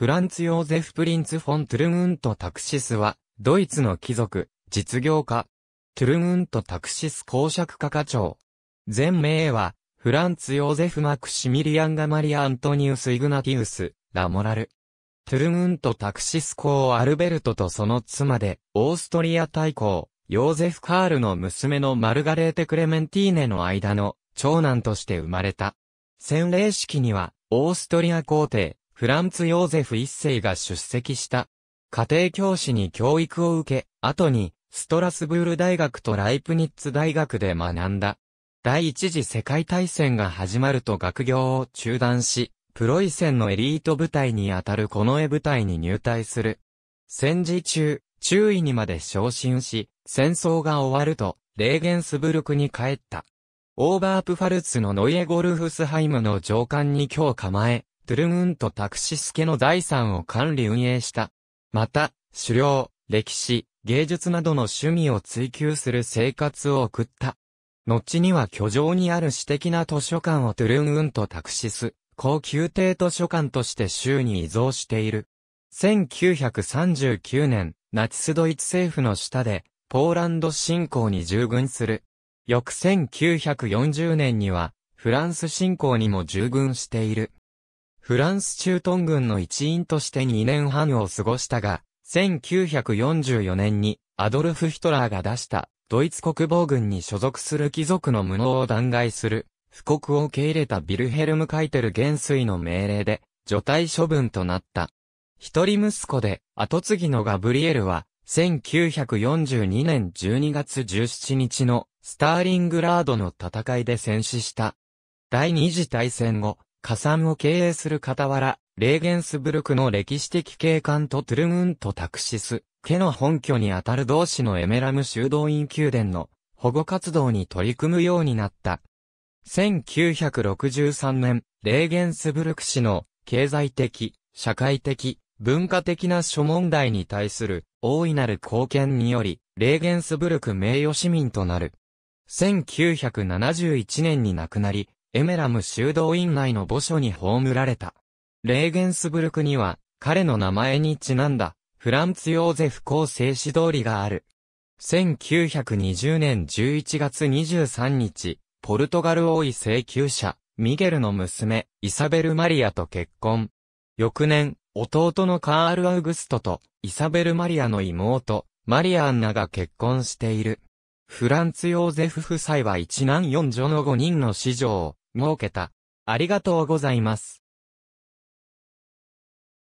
フランツ・ヨーゼフ・プリンツ・フォン・トゥルムント・タクシスは、ドイツの貴族、実業家、トゥルムント・タクシス公爵家課長。全名は、フランツ・ヨーゼフ・マクシミリアン・ガマリア・アントニウス・イグナティウス、ラモラル。トゥルムント・タクシス公アルベルトとその妻で、オーストリア大公、ヨーゼフ・カールの娘のマルガレーテ・クレメンティーネの間の長男として生まれた。洗礼式には、オーストリア皇帝、フランツ・ヨーゼフ一世が出席した。家庭教師に教育を受け、後に、ストラスブール大学とライプニッツ大学で学んだ。第一次世界大戦が始まると学業を中断し、プロイセンのエリート部隊にあたるこの絵部隊に入隊する。戦時中、中尉にまで昇進し、戦争が終わると、レーゲンスブルクに帰った。オーバープファルツのノイエゴルフスハイムの上官に今日構え、トゥルンウンとタクシスケの財産を管理運営した。また、狩猟、歴史、芸術などの趣味を追求する生活を送った。後には居城にある私的な図書館をトゥルンウンとタクシス、高級帝図書館として州に依存している。1939年、ナチスドイツ政府の下で、ポーランド侵攻に従軍する。翌1940年には、フランス侵攻にも従軍している。フランス駐屯軍の一員として2年半を過ごしたが、1944年にアドルフ・ヒトラーが出したドイツ国防軍に所属する貴族の無能を弾劾する、布告を受け入れたビルヘルム・カイテル元帥の命令で、除隊処分となった。一人息子で、後継ぎのガブリエルは、1942年12月17日のスターリングラードの戦いで戦死した。第二次大戦後、火山を経営する傍ら、レーゲンスブルクの歴史的景観とトゥルムントタクシス、家の本拠にあたる同士のエメラム修道院宮殿の保護活動に取り組むようになった。1963年、レーゲンスブルク市の経済的、社会的、文化的な諸問題に対する大いなる貢献により、レーゲンスブルク名誉市民となる。1971年に亡くなり、エメラム修道院内の墓所に葬られた。レーゲンスブルクには、彼の名前にちなんだ、フランツ・ヨーゼフ公正指通りがある。1920年11月23日、ポルトガル王位請求者、ミゲルの娘、イサベル・マリアと結婚。翌年、弟のカール・アウグストと、イサベル・マリアの妹、マリア・アンナが結婚している。フランツ・ヨーゼフ夫妻は一男四女の五人の子女を設けた。ありがとうございます。